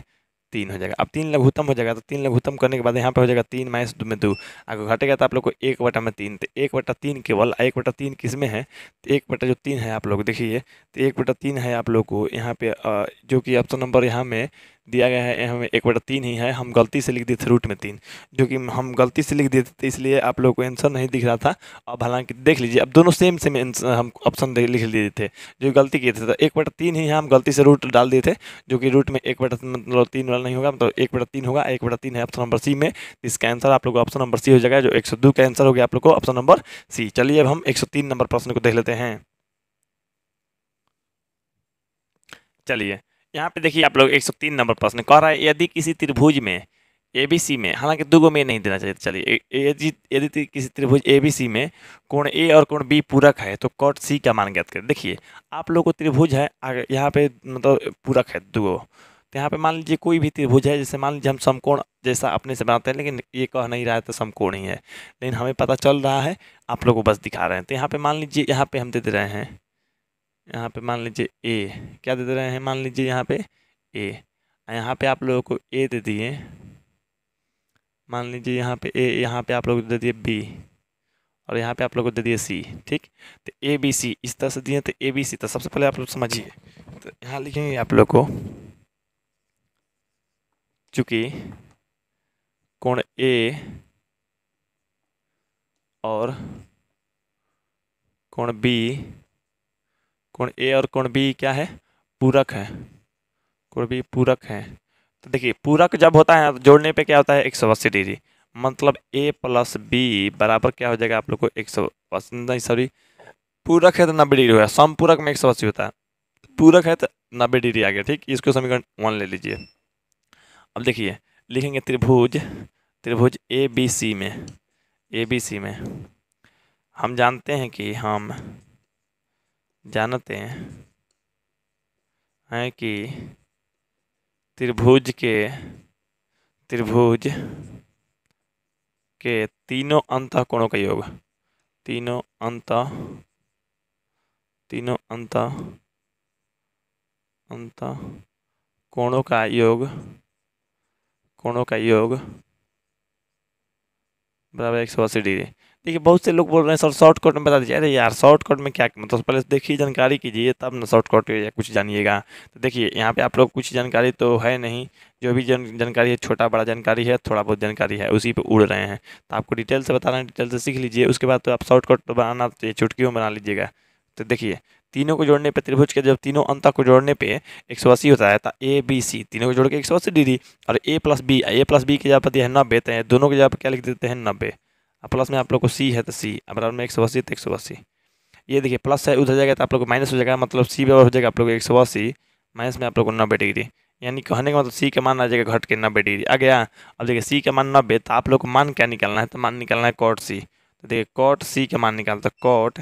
तीन हो जाएगा अब तीन लघुतम हो जाएगा तो तीन लघुतम करने के बाद यहाँ पे हो जाएगा तीन माइनस दो में दो अगर घटेगा तो आप लोग को एक बटा में तीन तो एक बटा तीन केवल एक बटा तीन किस में है तो एक बटा जो तीन है आप लोग देखिए तो एक बटा तीन है आप लोग को यहाँ पे जो कि ऑप्शन नंबर यहाँ में दिया गया है हमें एक बटा तीन ही है हम गलती से लिख दिए थे रूट में तीन जो कि हम गलती से लिख दिए थे इसलिए आप लोगों को आंसर नहीं दिख रहा था अब हालांकि देख लीजिए अब दोनों सेम सेम हम ऑप्शन लिख लिए थे जो गलती किए थे तो एक बटा तीन ही है हम गलती से रूट डाल दिए थे जो कि रूट में एक बटा मतलब तीन वाला नहीं होगा मतलब एक बटा तीन होगा एक बटा तीन है ऑप्शन नंबर सी में इसका आंसर आप लोग को ऑप्शन नंबर सी हो जाएगा जो एक का आंसर हो गया आप लोग को ऑप्शन नंबर सी चलिए अब हम एक नंबर प्रश्न को देख लेते हैं चलिए यहाँ पे देखिए आप लोग 103 नंबर प्रश्न कह रहा है यदि किसी त्रिभुज में ए में हालांकि दो में नहीं देना चाहिए चलिए यदि किसी त्रिभुज ए में कोण ए और कोण बी पूरक है तो कॉट सी का मान ज्ञात करें देखिए आप लोग को त्रिभुज है यहाँ पे मतलब पूरक है दो तो यहाँ पे मान लीजिए कोई भी त्रिभुज है जैसे मान लीजिए हम समकोण जैसा अपने से बनाते हैं लेकिन ये कह नहीं रहा है तो समकोण ही है लेकिन हमें पता चल रहा है आप लोग को बस दिखा रहे हैं तो यहाँ पर मान लीजिए यहाँ पर हम दे दे रहे हैं यहाँ पे मान लीजिए ए क्या दे, दे रहे हैं मान लीजिए यहाँ पे ए यहाँ पे आप लोगों को ए दे दिए मान लीजिए यहाँ पे ए यहाँ पे आप लोग दे दिए बी और यहाँ पे आप लोग को दे दिए सी ठीक तो ए बी सी इस तरह से दिए तो ए बी सी तो सबसे पहले आप लोग समझिए तो यहाँ लिखेंगे आप लोग को चूँकि कोण ए और कोण बी कोण ए और कोण बी क्या है पूरक है कोण बी पूरक है तो देखिए पूरक जब होता है जोड़ने पे क्या होता है एक सौ अस्सी डिग्री मतलब ए प्लस बी बराबर क्या हो जाएगा आप लोग को एक सौ अस्सी नहीं सॉरी पूरक है तो नब्बे डिग्री होगा सम पूरक में एक सौ अस्सी होता है पूरक है तो नब्बे डिग्री आ गया ठीक इसको समीकरण वन ले लीजिए अब देखिए लिखेंगे त्रिभुज त्रिभुज ए बी सी में ए बी सी में हम जानते हैं कि हम जानते हैं कि त्रिभुज के त्रिभुज के तीनों अंत कोणों का योग तीनों अंत तीनों अंत अंत कोणों का योग कोणों का योग बराबर एक सौ अस्सी डिग्री देखिए बहुत से लोग बोल रहे हैं सर शॉर्टकट में बता दीजिए अरे यार शॉर्टकट में क्या मतलब पहले देखिए जानकारी कीजिए तब ना शॉर्टकट या कुछ जानिएगा तो देखिए यहाँ पे आप लोग कुछ जानकारी तो है नहीं जो भी जन जानकारी है छोटा बड़ा जानकारी है थोड़ा बहुत जानकारी है उसी पे उड़ रहे हैं तो आपको डिटेल से बता रहे हैं डिटेल से सीख लीजिए उसके बाद तो आप शॉर्टकट तो बनाना चाहिए चुटकियों बना लीजिएगा तो देखिए तीनों को जोड़ने पे त्रिभुज के जब तीनों अंतों को जोड़ने पे एक सौ अस्सी होता है तो ए बी सी तीनों को जोड़ के एक सौ अस्सी डिग्री और A plus B A plus B की जहाँ पर दिया है नब्बे तो दोनों के जहाँ पर क्या लिख देते हैं नब्बे और प्लस में आप लोग को सी है तो सी बराबर में एक सौ अस्सी तो एक सौ अस्सी ये देखिए प्लस है उधर जाएगा तो आप लोग को माइनस हो जाएगा मतलब सी बराबर हो जाएगा आप लोग एक सौ अस्सी माइनस में आप लोग को नब्बे डिग्री यानी कहने का मतलब सी का मान आ जाएगा घट के नब्बे डिग्री आ गया अब देखिए सी का मान नब्बे तो आप लोग को मान क्या निकालना है तो मान निकालना है कॉट सी तो देखिए कॉट सी का मान निकालते तो कॉट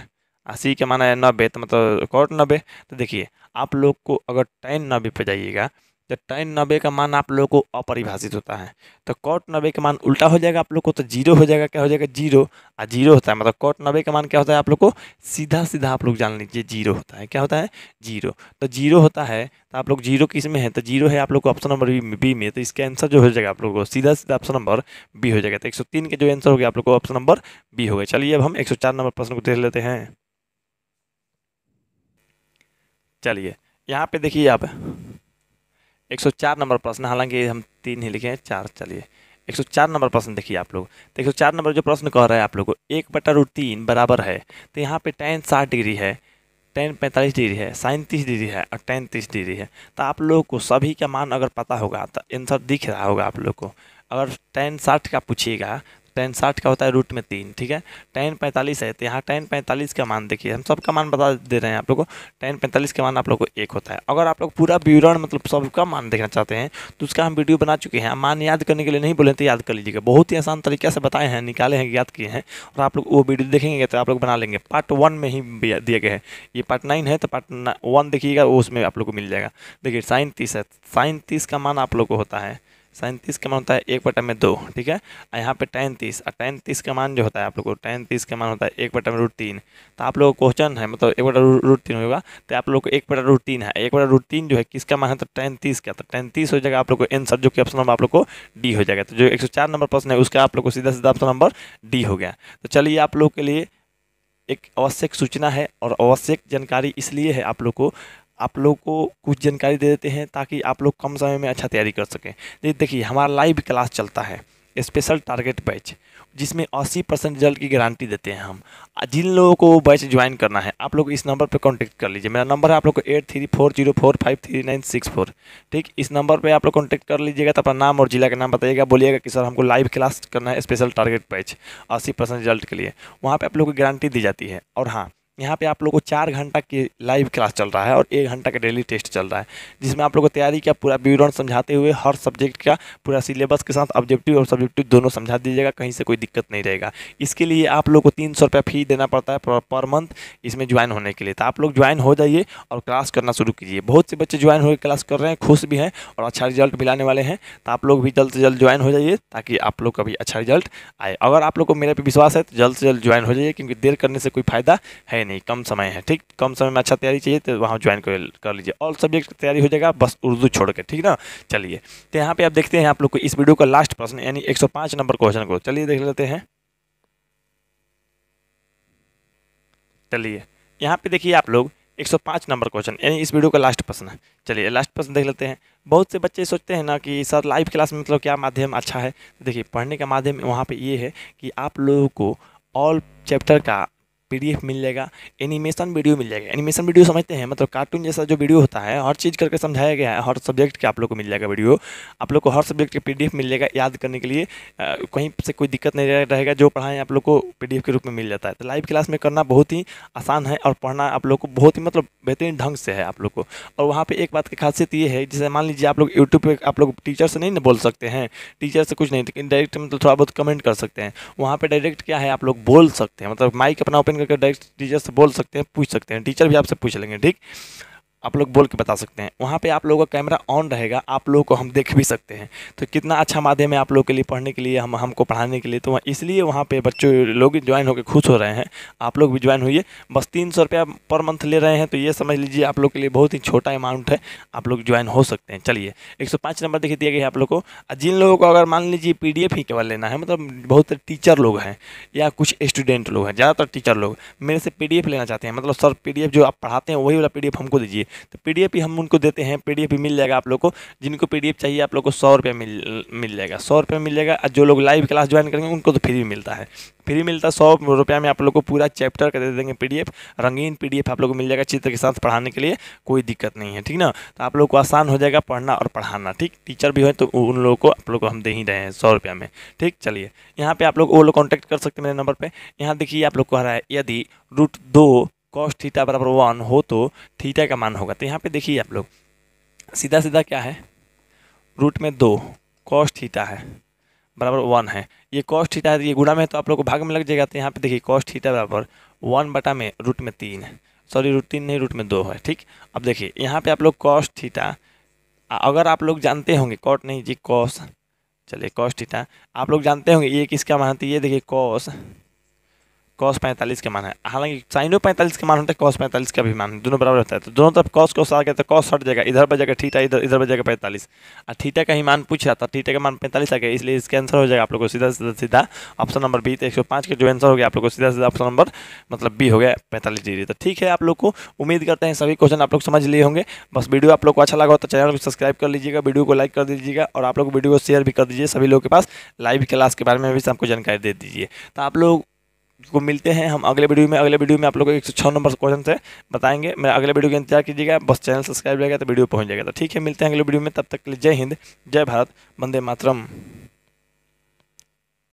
आ सी का मान है नब्बे तो मतलब कॉट नब्बे तो देखिए आप लोग को अगर टेन नब्बे पर जाइएगा तो टेन नब्बे का मान आप लोगों को अपरिभाषित होता है तो कॉट नब्बे का मान उल्टा हो जाएगा आप लोग को तो जीरो हो जाएगा क्या हो जाएगा जीरो और जीरो होता है मतलब कॉट नब्बे का मान क्या होता है आप लोग को सीधा सीधा आप लोग जान लीजिए जीरो होता है क्या होता है जीरो तो जीरो होता है तो आप लोग जीरो किस में है तो जीरो है आप लोग को ऑप्शन नंबर बी में तो इसका आंसर जो हो जाएगा आप लोग को सीधा सीधा ऑप्शन नंबर बी हो जाएगा तो एक के जो आंसर हो गया आप लोग को ऑप्शन नंबर बी हो गया चलिए अब हम एक नंबर प्रश्न को देख लेते हैं चलिए यहाँ पे देखिए आप 104 नंबर प्रश्न हालांकि हम तीन ही लिखे हैं चार चलिए 104 नंबर प्रश्न देखिए आप लोग तो 104 नंबर जो प्रश्न कह रहा है आप लोग को एक बटा रूट तीन बराबर है तो यहाँ पे टेन साठ डिग्री है टेन पैंतालीस डिग्री है साइन तीस डिग्री है और टेन तीस डिग्री है तो आप लोगों को सभी का मान अगर पता होगा तो आंसर दिख रहा होगा आप लोग को अगर टेन साठ का पूछिएगा टेन साठ का होता है रूट में तीन ठीक है टेन पैंतालीस है तो यहाँ टेन पैंतालीस का मान देखिए हम सबका मान बता दे रहे हैं आप लोग को टेन पैंतालीस का मान आप लोग को एक होता है अगर आप लोग पूरा विवरण मतलब सबका मान देखना चाहते हैं तो उसका हम वीडियो बना चुके हैं मान याद करने के लिए नहीं बोले तो याद कर लीजिएगा बहुत ही आसान तरीके से बताए हैं निकाले हैं याद किए हैं और आप लोग वो वीडियो देखेंगे तो आप लोग बना लेंगे पार्ट वन में ही दिए गए हैं ये पार्ट नाइन है तो पार्ट वन देखिएगा उसमें आप लोग को मिल जाएगा देखिए साइन तीस है साइन तीस का मान आप लोग को होता है सैंतीस का मान होता है एक बटा में दो ठीक है और यहाँ पे टैंतीस और टैंतीस का मान जो होता है आप लोग को टैंतीस का मान होता है एक बटा में रूट तीन तो आप लोगों को क्वेश्चन है मतलब एक बटा रूट तीन होगा तो आप लोग को एक बटा रूट तीन है एक बटा रूट तीन जो है किसका मान है तो टैंतीस का तो टैंतीस हो जाएगा आप लोग को एंसर जो कि ऑप्शन नंबर आप लोग को डी हो जाएगा तो जो एक सौ चार नंबर प्रश्न है उसका आप लोग को सीधा सीधा ऑप्शन नंबर डी हो गया तो चलिए आप लोग के लिए एक आवश्यक सूचना है और आवश्यक जानकारी इसलिए है आप लोग को आप लोग को कुछ जानकारी दे देते हैं ताकि आप लोग कम समय में अच्छा तैयारी कर सकें देखिए हमारा लाइव क्लास चलता है स्पेशल टारगेट बैच जिसमें 80 परसेंट रिजल्ट की गारंटी देते हैं हम जिन लोगों को बैच ज्वाइन करना है आप लोग इस नंबर पर कॉन्टैक्ट कर लीजिए मेरा नंबर है आप लोग को eight three four zero four five three nine six four ठीक इस नंबर पर आप लोग कॉन्टैक्ट कर लीजिएगा तो अपना नाम और जिला का नाम बताइएगा बोलिएगा कि सर हमको लाइव क्लास करना है स्पेशल टारगेट बैच अस्सी परसेंट रिजल्ट के लिए वहाँ पर आप लोग को गारंटी दी जाती है और हाँ यहाँ पे आप लोग को चार घंटा की लाइव क्लास चल रहा है और एक घंटा का डेली टेस्ट चल रहा है जिसमें आप लोगों को तैयारी का पूरा विवरण समझाते हुए हर सब्जेक्ट का पूरा सिलेबस के साथ ऑब्जेक्टिव और सब्जेक्टिव दोनों समझा दीजिएगा कहीं से कोई दिक्कत नहीं रहेगा इसके लिए आप लोग को तीन सौ रुपया फ़ी देना पड़ता है पर मंथ इसमें ज्वाइन होने के लिए तो आप लोग ज्वाइन हो जाइए और क्लास करना शुरू कीजिए बहुत से बच्चे ज्वाइन होकर क्लास कर रहे हैं खुश भी हैं और अच्छा रिजल्ट मिलाने वाले हैं तो आप लोग भी जल्द से जल्द ज्वाइन हो जाइए ताकि आप लोग का भी अच्छा रिजल्ट आए अगर आप लोग को मेरे पर विश्वास है तो जल्द से जल्द ज्वाइन हो जाइए क्योंकि देर करने से कोई फ़ायदा है नहीं कम समय है ठीक कम समय में अच्छा तैयारी चाहिए तो वहाँ ज्वाइन कर कर लीजिए ऑल सब्जेक्ट की तैयारी हो जाएगा बस उर्दू छोड़ के ठीक ना चलिए तो यहाँ पे आप देखते हैं आप लोग को इस वीडियो का लास्ट प्रश्न यानी 105 नंबर क्वेश्चन को चलिए देख लेते हैं चलिए यहाँ पर देखिए आप लोग एक नंबर क्वेश्चन यानी इस वीडियो का लास्ट प्रश्न है चलिए लास्ट प्रश्न देख लेते हैं बहुत से बच्चे सोचते हैं ना कि सर लाइव क्लास में मतलब क्या माध्यम अच्छा है देखिए पढ़ने का माध्यम वहाँ पे ये है कि आप लोगों को ऑल चैप्टर का पीडीएफ मिल जाएगा एनिमेशन वीडियो मिल जाएगा एनिमेशन वीडियो समझते हैं मतलब कार्टून जैसा जो वीडियो होता है हर चीज़ करके समझाया गया है हर सब्जेक्ट के आप लोग को मिल जाएगा वीडियो आप लोग को हर सब्जेक्ट के पीडीएफ मिल जाएगा याद करने के लिए आ, कहीं से कोई दिक्कत नहीं रहेगा जो पढ़ाएँ आप लोग को पी के रूप में मिल जाता है तो लाइव क्लास में करना बहुत ही आसान है और पढ़ना आप लोग को बहुत ही मतलब बेहतरीन ढंग से है आप लोग को और वहाँ पर एक बात की खासियत ये है जैसे मान लीजिए आप लोग यूट्यूब पर आप लोग टीचर से नहीं बोल सकते हैं टीचर से कुछ नहीं डायरेक्ट तो मतलब थोड़ा बहुत कमेंट कर सकते हैं वहाँ पर डायरेक्ट क्या है आप लोग बोल सकते हैं मतलब माइक अपना ओपन करके डायरेक्ट टीचर से बोल सकते हैं पूछ सकते हैं टीचर भी आपसे पूछ लेंगे ठीक आप लोग बोल के बता सकते हैं वहाँ पे आप लोगों का कैमरा ऑन रहेगा आप लोगों को हम देख भी सकते हैं तो कितना अच्छा माध्यम है आप लोग के लिए पढ़ने के लिए हम हमको पढ़ाने के लिए तो इसलिए वहाँ पर बच्चों लोग ज्वाइन होकर खुश हो रहे हैं आप लोग भी ज्वाइन हुई बस तीन सौ रुपया पर मंथ ले रहे हैं तो ये समझ लीजिए आप लोग के लिए बहुत ही छोटा अमाउंट है आप लोग ज्वाइन हो सकते हैं चलिए एक नंबर देख दिया गया आप लोग को जिन लोगों को अगर मान लीजिए पी ही केवल लेना है मतलब बहुत टीचर लोग हैं या कुछ स्टूडेंट लोग हैं ज़्यादातर टीचर लोग मेरे से पी लेना चाहते हैं मतलब सर पी जो आप पढ़ाते हैं वही वाला पी हमको दीजिए तो पी भी हम उनको देते हैं पी भी मिल जाएगा आप लोग को जिनको पी चाहिए आप लोग को सौ रुपये मिल मिल जाएगा सौ रुपये मिल जाएगा और जो लोग लाइव क्लास ज्वाइन करेंगे उनको तो फ्री मिलता है फ्री मिलता है सौ रुपया में आप लोग को पूरा चैप्टर का दे देंगे पीडीएफ रंगीन पीडीएफ आप लोग को मिल जाएगा चित्र के साथ पढ़ाने के लिए कोई दिक्कत नहीं है ठीक ना तो आप लोग को आसान हो जाएगा पढ़ना और पढ़ाना ठीक टीचर भी हो तो उन लोगों को आप लोग को हम दे ही रहे हैं सौ रुपया में ठीक चलिए यहाँ पर आप लोग वो लोग कॉन्टैक्ट कर सकते हैं मेरे नंबर पर यहाँ देखिए आप लोग कह रहा है यदि रूट दो कॉस थीटा बराबर वन हो तो थीटा का मान होगा तो यहाँ पे देखिए आप लोग सीधा सीधा क्या है रूट में दो कॉस थीटा है बराबर वन है ये कॉस थीटा है ये गुणा में तो आप लोग को भाग में लग जाएगा तो यहाँ पे देखिए कॉस थीटा बराबर वन बटा में रूट में तीन सॉरी रूट तीन नहीं रूट में दो है ठीक अब देखिए यहाँ पे आप लोग कॉस थीटा अगर आप लोग जानते होंगे कॉट नहीं जी कॉस चलिए कॉस थीटा आप लोग जानते होंगे ये किसका मान है ये देखिए कॉस कॉस पैंतालीस के मान है हालांकि साइनो पैंतालीस के मान होता है कॉस पैंतालीस का भी मान है दोनों बराबर होता है तो दोनों तरफ कॉस को गया तो कॉस हट जाएगा इधर बजेगा ठीटा इधर इधर बजेगा पैंतालीस और ठीटा का ही मान पूछ रहा था ठीटा का मान पैंतालीस आ गया इसलिए इसका आंसर हो जाएगा आप लोग को सीधा सीधा सीधा ऑप्शन नंबर बी एक सौ पाँच का जो आंसर हो गया आप लोग को सीधा सीधा ऑप्शन नंबर मतलब बी हो गया पैंतालीस डिग्री तो ठीक है आप लोग को उम्मीद करते हैं सभी क्वेश्चन आप लोग समझ लिए होंगे बस वीडियो आप लोग को अच्छा लगा तो चैनल को सब्सक्राइब कर लीजिएगा वीडियो को लाइक कर दीजिएगा और आप लोग वीडियो को शेयर भी कर दीजिए सभी लोगों के पास लाइव क्लास के बारे में भी सबको जानकारी दे दीजिए तो आप लोग को मिलते हैं हम अगले वीडियो में अगले वीडियो में आप लोगों को एक सौ छः नंबर क्वेश्चन से बताएंगे मेरा अगले वीडियो का इंतजार कीजिएगा बस चैनल सब्सक्राइब रहेगा तो वीडियो पहुंच जाएगा तो ठीक है मिलते हैं अगले वीडियो में तब तक के लिए जय हिंद जय भारत वंदे मातरम